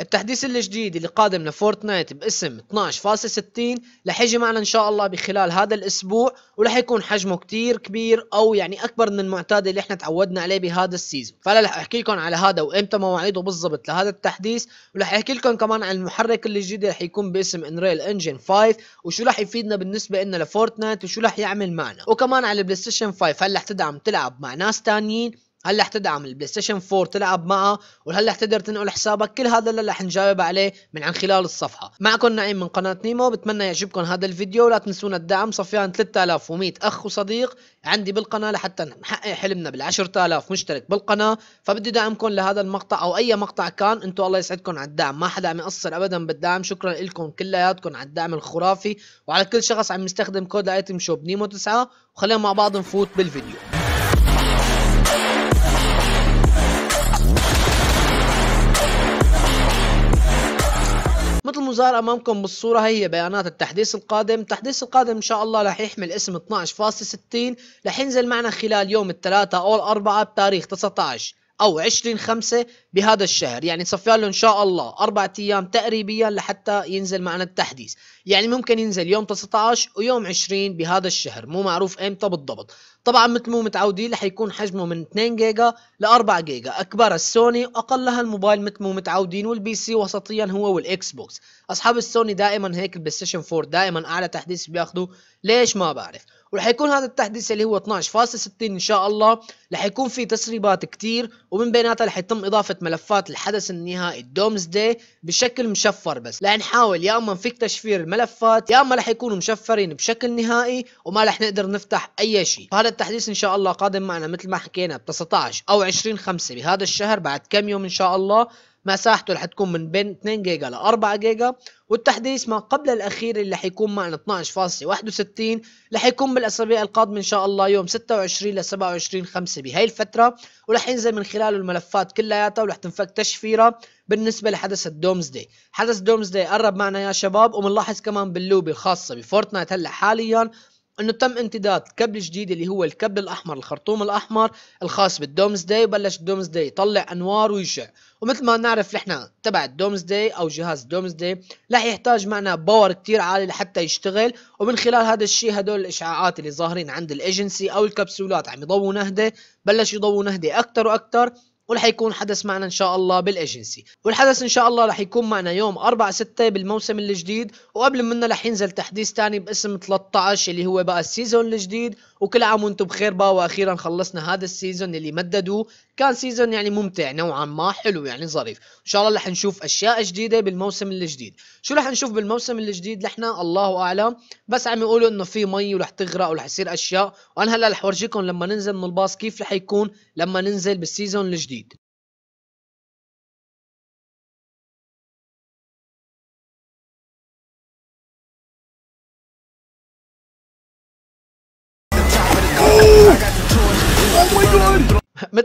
التحديث الجديد اللي قادم لفورتنايت باسم 12.60 رح يجي معنا ان شاء الله بخلال هذا الاسبوع ورح يكون حجمه كتير كبير او يعني اكبر من المعتاد اللي احنا تعودنا عليه بهذا السيزون فانا رح احكي لكم على هذا وامتى مواعيده بالضبط لهذا التحديث ورح احكي لكم كمان عن المحرك الجديد اللي رح يكون باسم انريل انجن 5 وشو رح يفيدنا بالنسبه لنا لفورتنايت وشو رح يعمل معنا وكمان على البلاي ستيشن 5 هل رح تدعم تلعب مع ناس تانيين هل رح تدعم البلاي ستيشن 4 تلعب معه وهل رح تقدر تنقل حسابك كل هذا اللي رح نجاوب عليه من عن خلال الصفحه معكم نعيم من قناه نيمو بتمنى يعجبكم هذا الفيديو ولا تنسونا الدعم صفيان 3100 اخ وصديق عندي بالقناه لحتى نحقق حلمنا بال 10000 مشترك بالقناه فبدي دعمكم لهذا المقطع او اي مقطع كان انتم الله يسعدكم على الدعم ما حدا عم يقصر ابدا بالدعم شكرا لكم كلياتكم على الدعم الخرافي وعلى كل شخص عم يستخدم كود ايتم شوب نيمو 9 وخلينا مع بعض نفوت بالفيديو وظهر امامكم بالصوره هي بيانات التحديث القادم التحديث القادم ان شاء الله رح يحمل اسم 12.60 رح ينزل معنا خلال يوم الثلاثاء او الاربعاء بتاريخ 19 او 20 5 بهذا الشهر يعني صفيان له ان شاء الله اربع ايام تقريبا لحتى ينزل معنا التحديث يعني ممكن ينزل يوم 19 ويوم 20 بهذا الشهر مو معروف امتى بالضبط طبعا مثل ما متعودين رح يكون حجمه من 2 جيجا ل 4 جيجا اكبرها السوني اقلها الموبايل مثل ما متعودين والبي سي وسطيا هو والاكس بوكس اصحاب السوني دائما هيك البلاي ستيشن 4 دائما اعلى تحديث بياخذوا ليش ما بعرف ورح يكون هذا التحديث اللي هو 12.60 ان شاء الله رح يكون في تسريبات كتير ومن بيناتها رح يتم اضافه ملفات الحدث النهائي الدومز داي بشكل مشفر بس لنحاول يا اما نفك تشفير الملفات يا اما رح يكونوا مشفرين بشكل نهائي وما رح نقدر نفتح اي شيء فهذا التحديث ان شاء الله قادم معنا مثل ما حكينا ب 19 او 20 5 بهذا الشهر بعد كم يوم ان شاء الله مساحته رح تكون من بين 2 جيجا ل 4 جيجا والتحديث ما قبل الاخير اللي حيكون معنا 12.61 رح يكون بالاسابيع القادمه ان شاء الله يوم 26 ل 27 5 بهي الفتره ورح ينزل من خلاله الملفات كلياتها ورح تنفك تشفيرها بالنسبه لحدث الدومز داي حدث دومز داي قرب معنا يا شباب وبنلاحظ كمان باللوبي الخاصه بفورتنايت هلا حاليا انه تم امتداد كبل جديد اللي هو الكبل الاحمر الخرطوم الاحمر الخاص بالدومز داي وبلش الدومز داي يطلع انوار ويشع ومثل ما نعرف نحن تبع الدومز داي او جهاز الدومز داي رح يحتاج معنا باور كتير عالي لحتى يشتغل ومن خلال هذا الشيء هدول الاشعاعات اللي ظاهرين عند الايجنسي او الكبسولات عم يضووا نهده بلش يضووا نهده اكثر واكثر ورح يكون حدث معنا ان شاء الله بالاجنسي والحدث ان شاء الله رح يكون معنا يوم 4 6 بالموسم الجديد وقبل منه رح ينزل تحديث ثاني باسم 13 اللي هو بقى السيزون الجديد وكل عام وانتم بخير بقى واخيرا خلصنا هذا السيزون اللي مددوه كان سيزون يعني ممتع نوعا ما حلو يعني ظريف ان شاء الله رح نشوف اشياء جديده بالموسم الجديد شو رح نشوف بالموسم الجديد لحنا الله اعلم بس عم يقولوا انه في مي ورح تغرق ورح يصير اشياء وانا هلا رح اورجيكم لما ننزل من الباص كيف رح يكون لما ننزل بالسيزون الجديد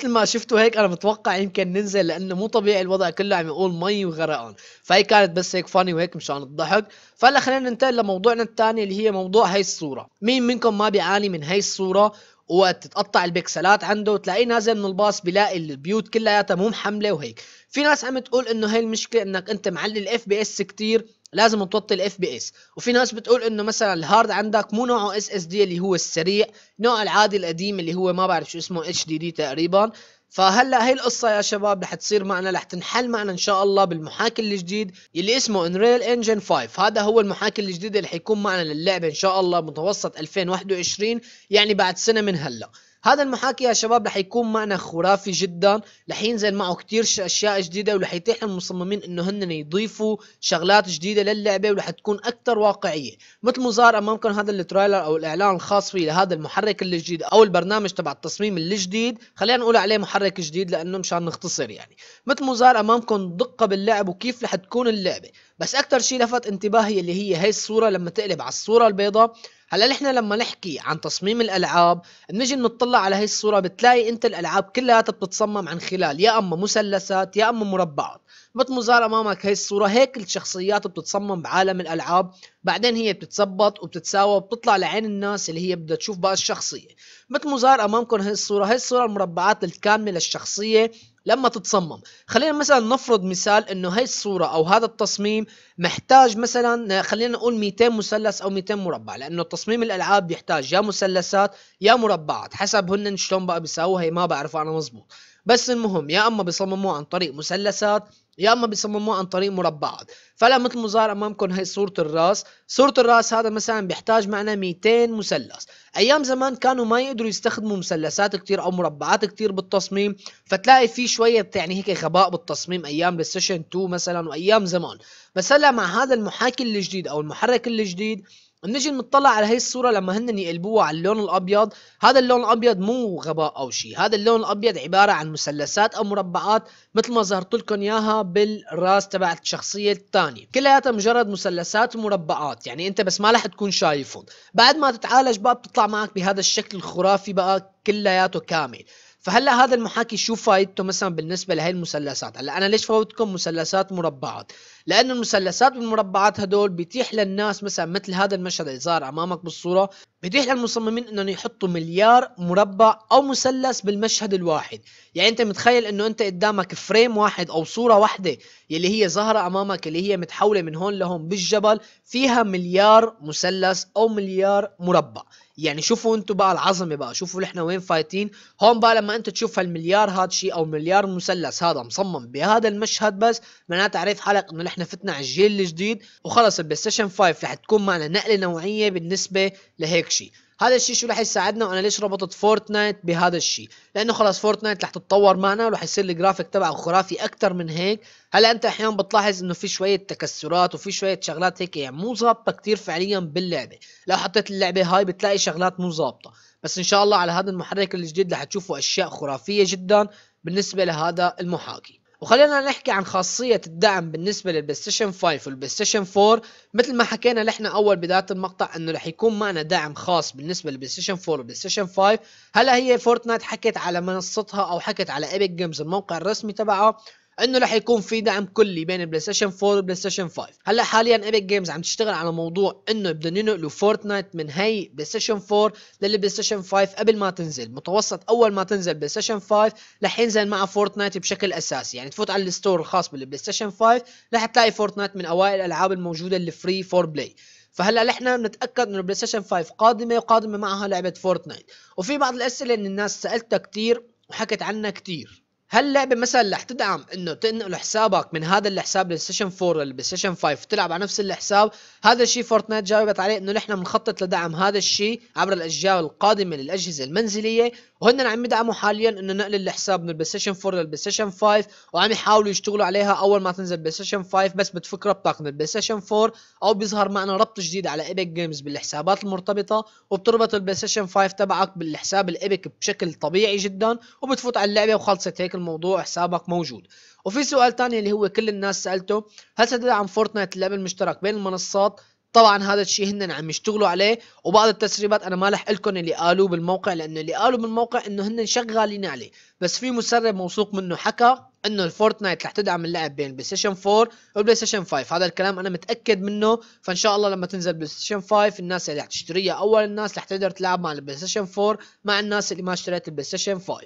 مثل ما شفتوا هيك انا متوقع يمكن ننزل لانه مو طبيعي الوضع كله عم يقول مي وغرقان فهي كانت بس هيك فاني وهيك مشان الضحك فهلا خلينا ننتقل لموضوعنا الثاني اللي هي موضوع هي الصوره مين منكم ما بيعاني من هي الصوره وقت تتقطع البكسلات عنده وتلاقيه نازل من الباص بلاقي البيوت كلياتها مو محمله وهيك في ناس عم تقول انه هي المشكله انك انت معلي الاف بي اس كثير لازم توطي الاف بي اس وفي ناس بتقول انه مثلا الهارد عندك مو نوعه اس اس دي اللي هو السريع نوع العادي القديم اللي هو ما بعرف شو اسمه اتش دي دي تقريبا فهلا هي القصه يا شباب رح تصير معنا رح تنحل معنا ان شاء الله بالمحاكي الجديد اللي اسمه انريل انجن 5 هذا هو المحاكي الجديد اللي حيكون معنا للعبه ان شاء الله متوسط 2021 يعني بعد سنه من هلا هذا المحاكي يا شباب رح يكون معنا خرافي جدا رح ينزل معه كتير اشياء جديده ورح يتيح للمصممين انه هن يضيفوا شغلات جديده للعبه ورح تكون اكثر واقعيه مثل ما امامكم هذا التريلر او الاعلان الخاص فيه لهذا المحرك الجديد او البرنامج تبع التصميم الجديد خلينا نقول عليه محرك جديد لانه مشان نختصر يعني مثل ما امامكم دقه باللعب وكيف رح تكون اللعبه بس اكثر شيء لفت انتباهي اللي هي هي الصوره لما تقلب على الصوره البيضاء هلا نحن لما نحكي عن تصميم الالعاب بنجي نطلع على هي الصوره بتلاقي انت الالعاب كلها بتتصمم عن خلال يا اما مثلثات يا اما مربعات بتظهر امامك هي الصوره هيك الشخصيات بتتصمم بعالم الالعاب بعدين هي بتتثبط وبتتساوى وبتطلع لعين الناس اللي هي بدها تشوف بقى الشخصيه مثل ما امامكم هي الصوره هي الصوره المربعات الكامله للشخصيه لما تتصمم خلينا مثلا نفرض مثال انه هاي الصوره او هذا التصميم محتاج مثلا خلينا نقول 200 مثلث او 200 مربع لانه تصميم الالعاب بيحتاج يا مثلثات يا مربعات حسب هن شلون بقى بيساووا هي ما بعرف انا مزبوط بس المهم يا اما بيصمموه عن طريق مثلثات يا اما بيصمموها عن طريق مربعات فلا مثل ما ظهر امامكم هي صوره الراس صوره الراس هذا مثلا بيحتاج معنا 200 مثلث ايام زمان كانوا ما يقدروا يستخدموا مثلثات كثير او مربعات كثير بالتصميم فتلاقي في شويه يعني هيك غباء بالتصميم ايام السيشن 2 مثلا وايام زمان بس هلا مع هذا المحاكي الجديد او المحرك الجديد بنجي نطلع على هي الصورة لما هن يقلبوها على اللون الأبيض هذا اللون الأبيض مو غباء أو شيء هذا اللون الأبيض عبارة عن مثلثات أو مربعات مثل ما ظهرت لكم إياها بالراس تبعت الشخصية الثانية كلياتها مجرد مثلثات ومربعات يعني أنت بس ما رح تكون شايفهم بعد ما تتعالج بقى بتطلع معك بهذا الشكل الخرافي بقى كلياته كامل فهلا هذا المحاكي شو فائدته مثلا بالنسبه لهي المثلثات هلا انا ليش فوتكم مثلثات مربعات لان المثلثات بالمربعات هدول بيتيح للناس مثلا مثل هذا المشهد اللي ظاهر امامك بالصوره بيتيح للمصممين انهم يحطوا مليار مربع او مثلث بالمشهد الواحد يعني انت متخيل انه انت قدامك فريم واحد او صوره واحده يلي هي ظاهره امامك اللي هي متحوله من هون لهون بالجبل فيها مليار مثلث او مليار مربع يعني شوفوا انتم بقى العظمه بقى شوفوا نحن وين فايتين هون بقى لما انت تشوف هالمليار هاد شيء او مليار مثلث هذا مصمم بهذا المشهد بس معناتها عرف حالك انه نحن فتنا على الجيل الجديد وخلص البلاي ستيشن 5 رح تكون معنا نقله نوعيه بالنسبه لهيك شيء هذا الشيء شو رح يساعدنا وانا ليش ربطت فورتنايت بهذا الشيء لانه خلاص فورتنايت رح تتطور معنا ورح يصير الجرافيك تبعه خرافي اكثر من هيك هلا انت احيانا بتلاحظ انه في شويه تكسرات وفي شويه شغلات هيك يعني مو ظابطه كثير فعليا باللعبه لو حطيت اللعبه هاي بتلاقي شغلات مو ظابطه بس ان شاء الله على هذا المحرك الجديد رح تشوفوا اشياء خرافيه جدا بالنسبه لهذا المحاكي وخلينا نحكي عن خاصيه الدعم بالنسبه للبلايستيشن 5 والبلايستيشن 4 مثل ما حكينا نحن اول بدايه المقطع انه رح يكون معنا دعم خاص بالنسبه للبلايستيشن 4 والبلايستيشن 5 هلا هي فورتنايت حكت على منصتها او حكت على ايبك جيمز الموقع الرسمي تبعها انه رح يكون في دعم كلي بين البلاي ستيشن 4 والبلاي ستيشن 5 هلا حاليا ايبك جيمز عم تشتغل على موضوع انه بدهم ينقلوا فورتنايت من هي بلاي ستيشن 4 للبلاي ستيشن 5 قبل ما تنزل متوسط اول ما تنزل بلاي ستيشن 5 رح ينزل مع فورتنايت بشكل اساسي يعني تفوت على الستور الخاص بالبلاي ستيشن 5 رح تلاقي فورتنايت من اوائل الالعاب الموجوده الفري فور بلاي فهلا نحن بنتاكد انه البلاي ستيشن 5 قادمه وقادمه معها لعبه فورتنايت وفي بعض الاسئله اللي الناس سالتها كثير وحكت عنها كثير هل لعبه مثلا رح تدعم انه تنقل حسابك من هذا الحساب للسيشن 4 للسيشن 5 وتلعب على نفس الحساب هذا الشيء فورتنايت جاوبت عليه انه نحن بنخطط لدعم هذا الشيء عبر الاجيال القادمه للاجهزه المنزليه وهن عم يدعموا حاليا انه نقل الحساب من البلايستيشن 4 للبلايستيشن 5 وعم يحاولوا يشتغلوا عليها اول ما تنزل البلايستيشن 5 بس بتفك ربطك من البلايستيشن 4 او بيظهر معنا ربط جديد على ايبك جيمز بالحسابات المرتبطه وبتربط البلايستيشن 5 تبعك بالحساب الايبك بشكل طبيعي جدا وبتفوت على اللعبه وخلصت هيك الموضوع حسابك موجود وفي سؤال تاني اللي هو كل الناس سالته هل ستدعم فورتنايت اللعب المشترك بين المنصات طبعا هذا الشيء هن عم يشتغلوا عليه وبعض التسريبات انا ما رح لكم اللي قالوه بالموقع لانه اللي قالوا بالموقع انه هن شغالين عليه بس في مسرب موثوق منه حكى انه الفورتنايت رح تدعم اللعب بين البلاي ستيشن 4 والبلاي ستيشن 5 هذا الكلام انا متاكد منه فان شاء الله لما تنزل بلاي ستيشن 5 الناس اللي رح تشتريها اول الناس رح تقدر تلعب مع البلاي ستيشن 4 مع الناس اللي ما اشتريت البلاي ستيشن 5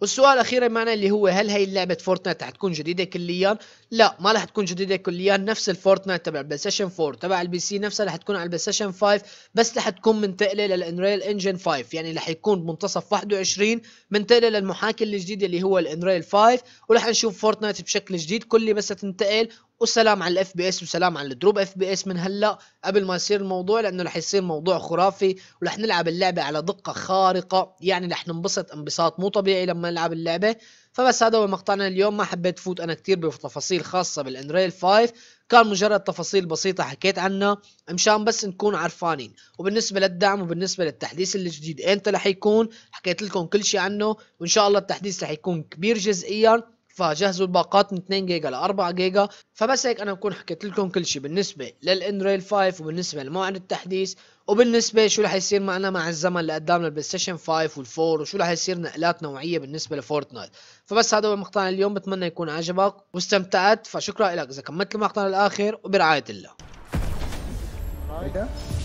والسؤال الاخير معنا اللي هو هل هي لعبه فورتنايت رح تكون جديده كليا لا ما رح تكون جديده كليا نفس الفورتنايت تبع البلاي ستيشن 4 تبع البي سي نفسها رح تكون على البلاي ستيشن 5 بس رح تكون منتقله للانريل انجن 5 يعني رح يكون منتصف 21 منتقله للمحاكي الجديد اللي هو الانريل 5 ورح نشوف فورتنايت بشكل جديد كل بس تنتقل وسلام على الاف بي اس وسلام على الدروب اف بي اس من هلا قبل ما يصير الموضوع لانه رح يصير موضوع خرافي ورح نلعب اللعبه على دقه خارقه يعني رح ننبسط انبساط مو طبيعي لما نلعب اللعبه فبس هذا هو مقطعنا اليوم ما حبيت فوت انا كثير بتفاصيل خاصه بالانريل 5 كان مجرد تفاصيل بسيطه حكيت عنها مشان بس نكون عرفانين وبالنسبه للدعم وبالنسبه للتحديث الجديد انت رح يكون حكيت لكم كل شيء عنه وان شاء الله التحديث رح يكون كبير جزئيا فجهزوا الباقات من 2 جيجا ل 4 جيجا فبس هيك انا بكون حكيت لكم كل شيء بالنسبه للانريل 5 وبالنسبه لموعد التحديث وبالنسبه شو رح يصير معنا مع الزمن لقدام قدامنا ستيشن 5 وال4 وشو رح يصير نقلات نوعيه بالنسبه لفورتنايت فبس هذا هو مقطع اليوم بتمنى يكون عجبك واستمتعت فشكرا لك اذا كملت المقطع للاخر وبرعايه الله إيه؟